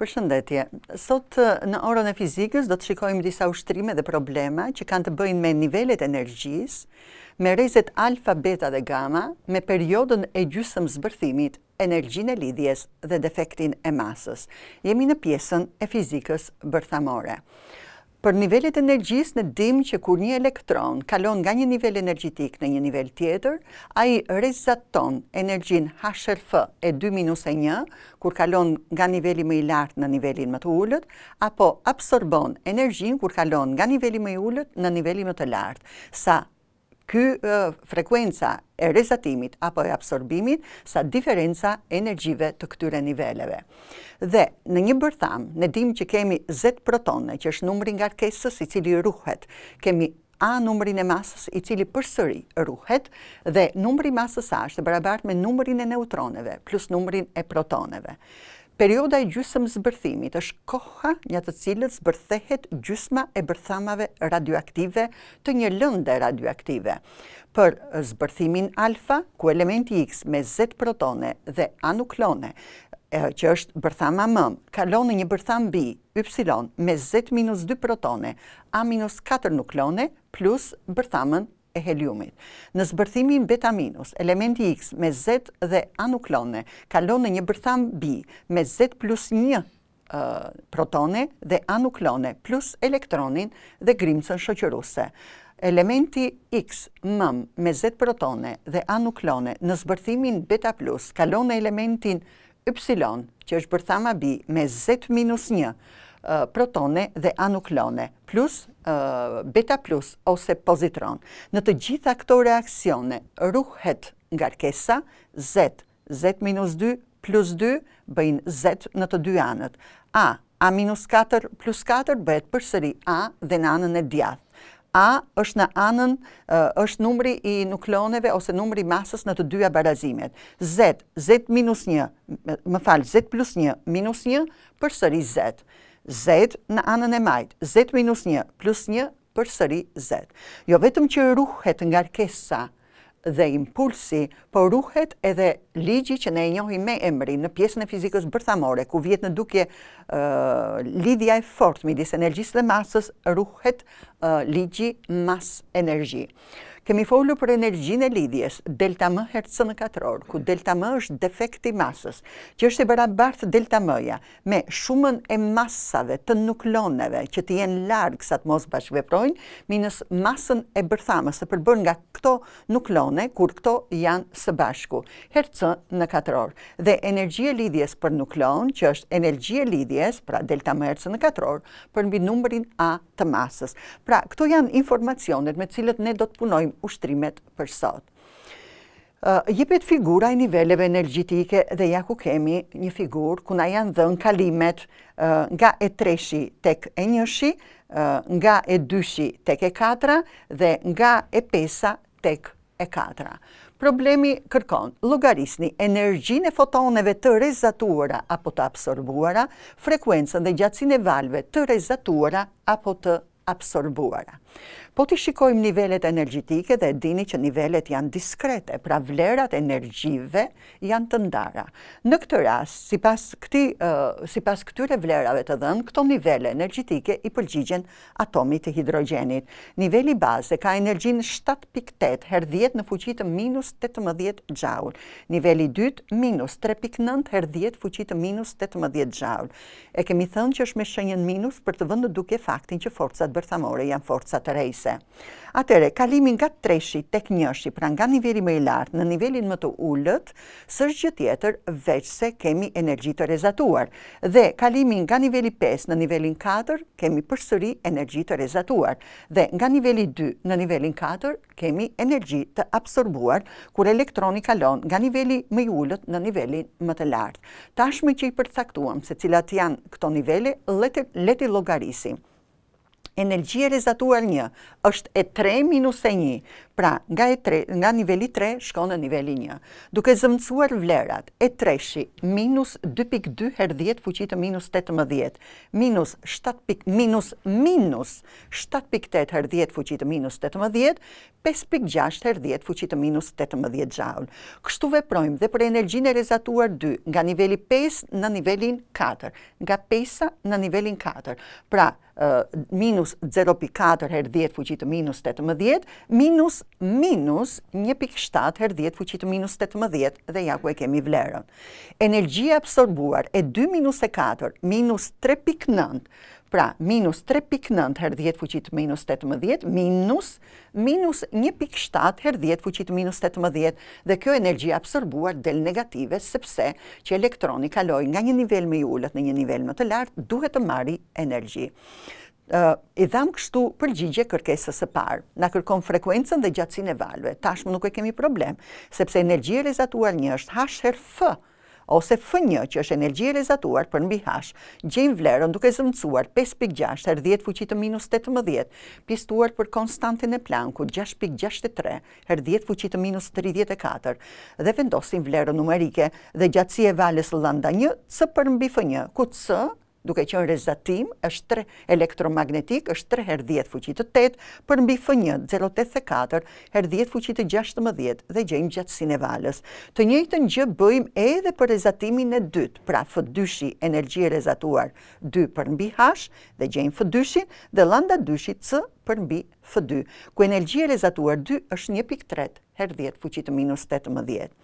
Për shëndetje, sot në orën e fizikës do të shikojmë disa ushtrime dhe probleme që kanë të bëjnë me nivellet energjis, me rezet alfa, beta dhe gamma, me periodën e gjusëm zbërthimit, energjin e lidhjes dhe defektin e masës. Jemi në pjesën e fizikës bërthamore. Për nivellit energjis në dim që kur një elektron kalon nga një nivell energjitik në një nivell tjetër, a i rezaton energjin HLF e 2-1 kur kalon nga nivelli më i lartë në nivellin më të ullët, apo absorbon energjin kur kalon nga nivelli më i ullët në nivelli më të lartë, sa ky frekuenca e rezatimit apo e absorbimit sa diferenca energjive të këtyre niveleve. Dhe në një bërtham, ne dim që kemi Z protone, që është numri nga rkesës i cili ruhet, kemi A numrin e masës i cili përsëri ruhet dhe numri masës A është e barabart me numrin e neutroneve plus numrin e protoneve. Perioda e gjysëm zbërthimit është koha një të cilët zbërthehet gjysma e bërthamave radioaktive të një lënde radioaktive. Për zbërthimin alfa, ku elementi X me Z protone dhe A nuklone, që është bërthama M, kalon një bërtham B, Y, me Z minus 2 protone, A minus 4 nuklone, plus bërthamën e heliumit. Në zbërthimin beta minus, elementi X me Z dhe anuklone, kalonë në një bërtham B me Z plus një protone dhe anuklone plus elektronin dhe grimcën shëqëruse. Elementi X mëm me Z protone dhe anuklone në zbërthimin beta plus, kalonë në elementin Y, që është bërthama B me Z minus një, protone dhe anuklone, plus beta plus ose pozitron. Në të gjitha këto reakcione, rruhet nga rkesa, Z, Z minus 2 plus 2, bëjnë Z në të dy anët. A, A minus 4 plus 4, bëhet përsëri A dhe në anën e djath. A është në anën, është numri i nukloneve ose numri masës në të dyja barazimet. Z, Z minus 1, më falë, Z plus 1, minus 1, përsëri Z. Z në anën e majtë, Z minus 1 plus 1 për sëri Z. Jo vetëm që rruhet nga rkesa dhe impulsi, por rruhet edhe ligji që ne e njohi me emri në pjesën e fizikës bërthamore, ku vjetë në duke lidhja e fort, midis energjisë dhe masës, rruhet ligji mas energji. Kemi folu për energjin e lidhjes, delta më hertësë në katëror, ku delta më është defekti masës, që është i barabartë delta mëja, me shumën e masave të nukloneve që të jenë largë sa të mos bashkëveprojnë, minus masën e bërthamës të përbër nga këto nuklone, kur këto janë së bashku, hertësë në katëror. Dhe energji e lidhjes për nuklon, që është energji e lidhjes, pra delta më hertësë në katëror, për mbi numërin A të masës. Pra, këto janë informacionet me cilët ne do të punojmë ushtrimet për sot. Jepet figura i niveleve energjitike dhe ja ku kemi një figur ku na janë dhënë kalimet nga e treshi tek e njëshi, nga e dyshi tek e katra dhe nga e pesa tek e katra. Problemi kërkon, logarisni energjin e fotoneve të rezatuara apo të absorbuara, frekuencën dhe gjatsin e valve të rezatuara apo të absorbuara. Po të shikojmë nivellet energjitike dhe dini që nivellet janë diskrete, pra vlerat energjive janë të ndara. Në këtë ras, si pas këtyre vlerave të dhënë, këto nivelle energjitike i përgjigjen atomit të hidrogenit. Nivelli base ka energjin 7.8, her 10 në fuqitë minus 18 gjaur. Nivelli 2, minus 3.9, her 10 fuqitë minus 18 gjaur. E kemi thënë që është me shënjën minus për të vëndë duke faktin që forcat bërë përthamore janë forca të rejse. Atere, kalimin nga treshi tek njëshi, pra nga nivelli më i lartë në nivelin më të ullët, sërgjë që tjetër veç se kemi energji të rezatuar. Dhe kalimin nga nivelli 5 në nivelin 4, kemi përsëri energji të rezatuar. Dhe nga nivelli 2 në nivelin 4, kemi energji të absorbuar, kur elektroni kalon nga nivelli më i ullët në nivelin më të lartë. Tashme që i përcaktuam se cilat janë këto nivelli, leti logarisim energjia rezatuar një është e 3 minus e një, pra nga, e tre, nga nivelli 3 shko në nivelli 1. Duke zëmëcuar vlerat, e 3-shi minus 2.2 her 10 fuqitë minus 18, minus, minus, minus 7.8 her 10 fuqitë minus 18, 5.6 her 10 fuqitë minus 18 gjaun. Kështu veprojmë dhe për energjin e rezatuar 2 nga nivelli 5 në nivelin 4. Nga 5 në nivelin 4. Pra, minus 0.4 her 10 fuqitë minus 18, minus minus 1.7 her 10 fuqit minus 18 dhe ja ku e kemi vlerën. Energjia absorbuar e 2 minus e 4 minus 3.9 pra minus 3.9 her 10 fuqit minus 18 minus minus 1.7 her 10 fuqit minus 18 dhe kjo energjia absorbuar del negative sepse që elektroni kaloi nga një nivel me ullët në një nivel më të lartë duhet të mari energjia i dham kështu përgjigje kërkesës e parë. Na kërkon frekuencën dhe gjatësin e valve. Tashmë nuk e kemi problem, sepse energjia rezatuar një është her f, ose f1 që është energjia rezatuar për nbi hash, gjenë vlerën duke zëmëcuar 5.6 her 10 fuqitë minus 18, pistuar për konstantin e planku 6.63 her 10 fuqitë minus 34, dhe vendosin vlerën numerike dhe gjatësi e valës lënda 1, c për nbi f1, ku c duke qënë rezatim, është 3 elektromagnetik, është 3 her 10 fuqitët 8, për nëmbi fënjë, 0,84, her 10 fuqitët 16 dhe gjejmë gjatësin e valës. Të njëjtën gjë bëjmë edhe për rezatimin e 2, pra fëdyshi, energjie rezatuar 2 për nëmbi hash, dhe gjejmë fëdyshin, dhe landa dyshi C për nëmbi fëdy, ku energjie rezatuar 2 është 1,3 her 10 fuqit të minus 18.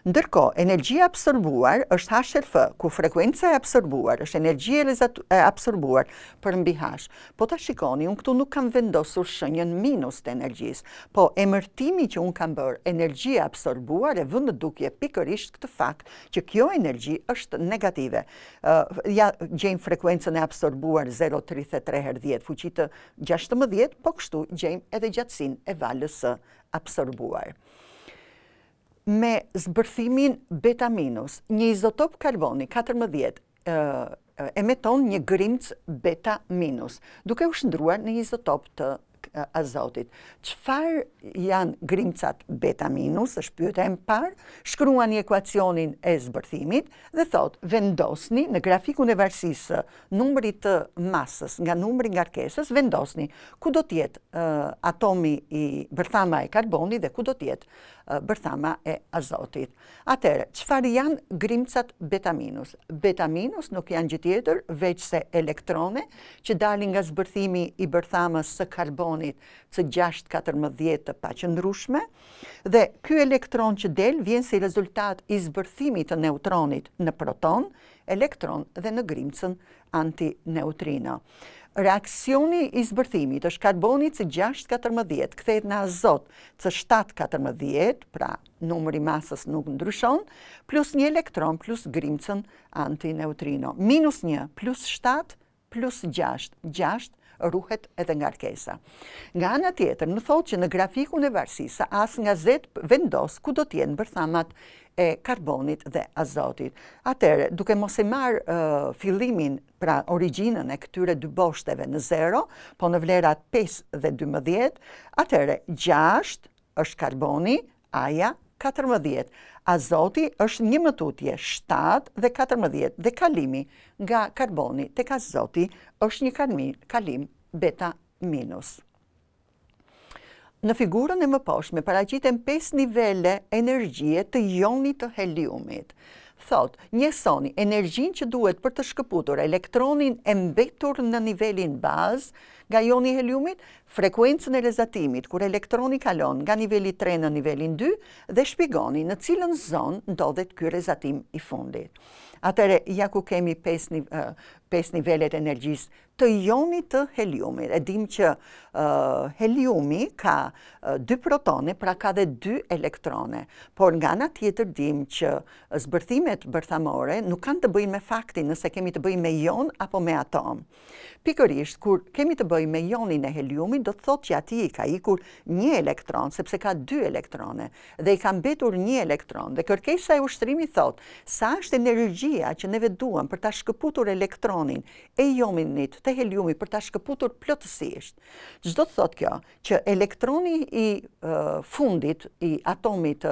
Ndërko, energjia absorbuar është HLF, ku frekuenca e absorbuar është energjia e absorbuar për mbi H. Po të shikoni, unë këtu nuk kam vendosur shënjën minus të energjis, po emërtimi që unë kam bërë energjia absorbuar e vëndë dukje pikërisht këtë fakt që kjo energji është negative. Ja gjenë frekuenca e absorbuar 0,33 her 10, fuqitë 16, po kështu gjenë edhe gjatsin e valës së absorbuar. Me zbërthimin beta minus, një izotop karboni 14, emeton një grimc beta minus, duke u shëndruar në izotop të azotit. Qëfar janë grimcat beta minus, është pyëta e më parë, shkruan i ekuacionin e zbërthimit dhe thot, vendosni në grafikun e varsisë numërit të masës nga numërin nga rkesës, vendosni ku do tjetë atomi i bërthama e karboni dhe ku do tjetë bërthama e azotit. Atere, qëfar janë grimcat beta minus? Beta minus nuk janë gjithjetër veç se elektrone që dalin nga zbërthimi i bërthamas së karboni elektronit të 6-14 të paqëndrushme, dhe ky elektron që del vjen si rezultat i zbërthimit të neutronit në proton, elektron dhe në grimcën antineutrino. Reakcioni i zbërthimit është karbonit që 6-14, në azot që 7-14, pra numëri masës nuk ndryshon, plus një elektron plus grimcën antineutrino. Minus një plus 7 plus 6, 6 rruhet edhe nga rkesa. Nga ana tjetër, në thot që në grafikun e varsisa, as nga zetë vendos ku do tjenë bërthamat e karbonit dhe azotit. Atere, duke mos e marë fillimin, pra originën e këtyre dy boshteve në zero, po në vlerat 5 dhe 12, atere, 6 është karboni, aja 14. Azoti është një mëtutje, 7 dhe 14 dhe kalimi nga karboni të kazoti është një kalim beta minus. Në figurën e më poshme, paracitën 5 nivele energjie të jonit të heliumit thot, njësoni, energjin që duhet për të shkëputur elektronin e mbetur në nivelin bazë, nga joni heliumit, frekuencën e rezatimit, kur elektroni kalon nga niveli 3 në nivelin 2, dhe shpigoni në cilën zonë ndodhet kërë rezatim i fundit. Atere, ja ku kemi 5 5 nivellet energjisë të jonit të heliumit. E dim që heliumi ka 2 protone, pra ka dhe 2 elektrone. Por nga nga tjetër dim që zbërthimet bërthamore nuk kanë të bëjnë me faktin nëse kemi të bëjnë me jon apo me atom. Pikërisht, kur kemi të bëjnë me jonin e heliumit, do të thot që ati i ka ikur një elektron, sepse ka 2 elektrone, dhe i ka mbetur një elektron. Dhe kërkesa e ushtrimi thot, sa është energjia që neve duham për ta shkëputur elektron protonin e jominit të heliumi për ta shkëputur plotësisht, gjdo të thot kjo, që elektroni i fundit, i atomit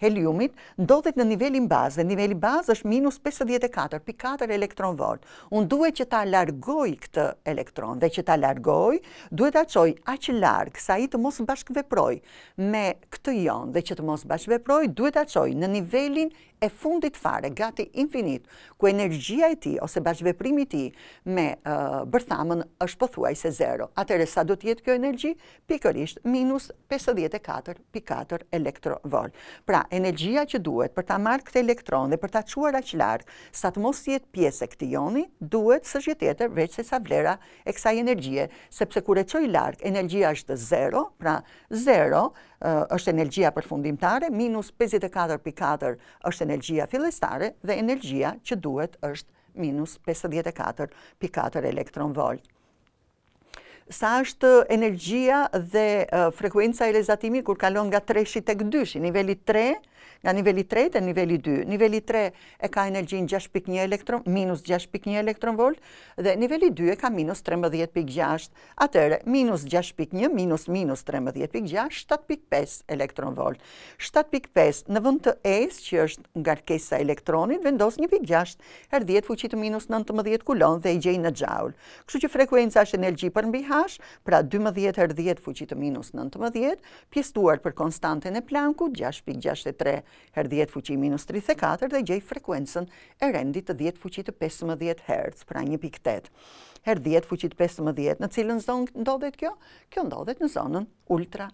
heliumit, ndodhet në nivelin bazë, dhe nivelin bazë është minus 54.4 elektron volt. Unë duhet që ta largoj këtë elektron, dhe që ta largoj, duhet ta qoj aqë largë, sa i të mos bashkëveproj me këtë jon, dhe që të mos bashkëveproj, duhet ta qoj në nivelin e fundit fare, gati infinit, ku energjia e ti ose bashkëveprimi ti me bërthamën është pëthuaj se zero. Atere, sa do tjetë kjo energji? Pikërisht minus 54.4 elektrovolt. Pra, energjia që duhet për ta marrë këtë elektron dhe për ta quar aq larkë, sa të mos jetë pjesë e këti joni, duhet së gjithjetër veç se sa vlera e kësaj energjie, sepse kure qoj larkë, energjia është zero, pra zero është energjia për fundimtare, minus 54.4 është energjia fillestare dhe energjia që duhet është minus 54.4 elektronvolt sa është energjia dhe frekuenca e lezatimi kur kalon nga 3-shit e këdyshi, nivelli 3, Nga nivelli 3 dhe nivelli 2. Nivelli 3 e ka energjin 6.1 elektron, minus 6.1 elektron volt, dhe nivelli 2 e ka minus 13.6. atëre, minus 6.1, minus minus 13.6, 7.5 elektron volt. 7.5 në vënd të es, që është nga rkesa elektronit, vendos 1.6, her 10 fuqit minus 19 kulon dhe i gjej në gjaul. Kështu që frekuenca është energji për mbi pH, pra 12-10 fuqit të minus 19, pjestuar për konstantën e planku, 6.63-10 fuqit minus 34, dhe gjej frekuensën e rendit të 10 fuqit të 15 Hz, pra 1.8 her 10 fuqit 15, në cilën zonë ndodhet kjo? Kjo ndodhet në zonën ultra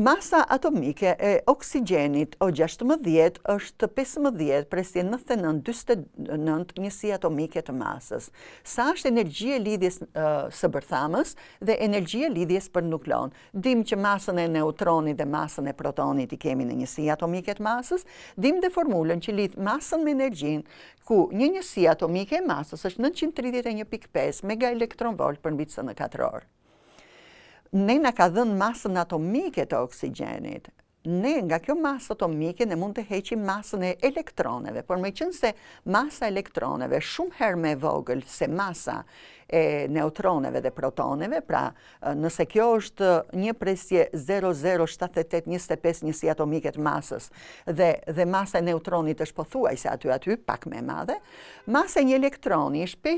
Masa atomike e oksigenit o 16 është 15 presje 99, 29 njësi atomike të masës. Sa është energjie lidhjes së bërthamës dhe energjie lidhjes për nuklon. Dim që masën e neutronit dhe masën e protonit i kemi në njësi atomike të masës, dim dhe formulën që lidhë masën me energjin, ku një njësi atomike e masës është 931.5 mega elektronvolt për në bitësën e 4 orë ne nga ka dhënë masën atomike të oksigenit, ne nga kjo masë atomike ne mund të heqim masën e elektroneve, por me qënë se masa elektroneve shumë her me vogël se masa e neutroneve dhe protoneve, pra nëse kjo është një presje 0078 25 njësi atomiket masës dhe, dhe masa e neutronit është pëthuaj se aty aty, pak me madhe, masa e një elektroni është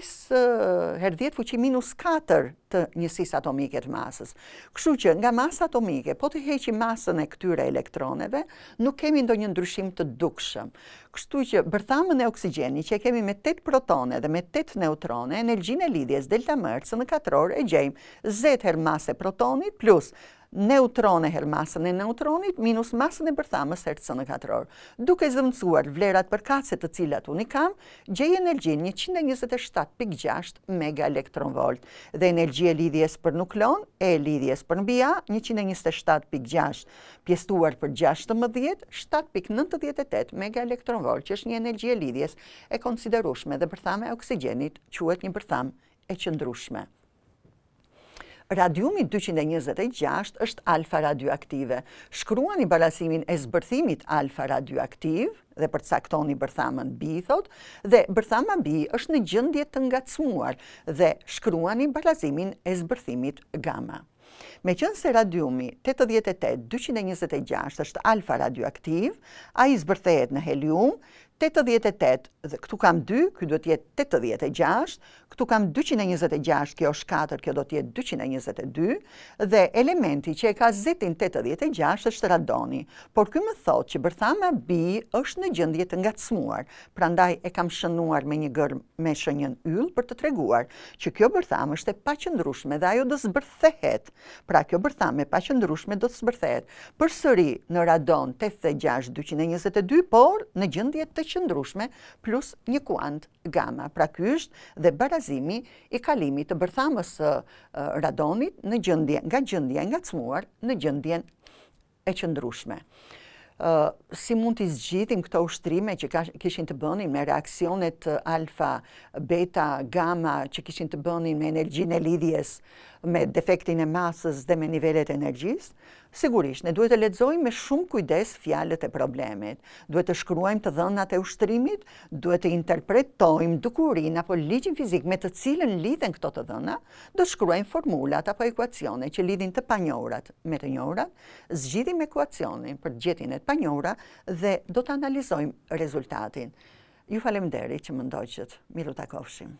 5 her 10 fuqi minus 4 të njësis atomiket masës. Kështu që nga masa atomike, po të heqim masën e këtyre elektroneve, nuk kemi ndo një ndryshim të dukshëm. Kështu që bërthamën e oksigeni që kemi me 8 protone dhe me 8 neutrone, energjin e lidhje pjesë delta mërcë në katëror e gjejmë Z her e protonit plus neutrone her masën e neutronit minus masën e bërthamës her cë në katëror. Duke zëmëcuar vlerat për kacet të cilat unë i kam, gjej energjinë 127.6 mega elektron volt dhe energji e lidhjes për nuklon e lidhjes për bia, 127.6 pjestuar për 16, 7.98 mega elektron volt që është një energji e lidhjes e konsiderushme dhe bërthame oksigenit quet një bërthamë e qëndrushme. Radiumi 226 është alfa radioaktive. Shkruani barasimin e zbërthimit alfa radioaktiv dhe përcaktoni bërthamën B, thot, dhe bërthama B është në gjëndje të ngacmuar dhe shkruani barasimin e zbërthimit gamma. Me qënë se radiumi 88-226 është alfa radioaktiv, a i zbërthejet në helium, 88, dhe këtu kam 2, këtu do tjetë 86, këtu kam 226, kjo është 4, kjo do tjetë 222, dhe elementi që e ka zetin 86 është radoni. Por këmë më thotë që bërthama bi është në gjëndjet të nga të smuar, pra ndaj e kam shënuar me një gërë me shënjën yllë për të treguar që kjo bërthama është e paqëndrushme dhe ajo dësë zbërthehet, pra kjo bërthama e paqëndrushme dësë bërthehet, për sëri në radon 86, 222, por në gjëndjet të qëndrushme plus një kuant gamma. Pra kështë është dhe barazimi i kalimit të bërthamës së radonit në gjendje nga gjendje ngacmuar në gjendjen e qëndrushme. si mund të zgjidhim këto ushtrime që kishin të bënin me reakcionet alfa, beta, gamma që kishin të bënin me energjinë e lidhjes me defektin e masës dhe me nivellet energjisë, sigurisht, ne duhet të ledzojmë me shumë kujdes fjallet e problemit. Duhet të shkruajmë të dhënat e ushtrimit, duhet të interpretojmë dukurin apo ligjin fizik me të cilën lidhen këto të dhëna, do shkruajmë formulat apo ekuacione që lidhin të panjorat me të njorat, zgjidhim ekuacionin për gjetin e të panjora dhe do të analizojmë rezultatin. Ju falem deri që më ndoqët, miru të kofshim.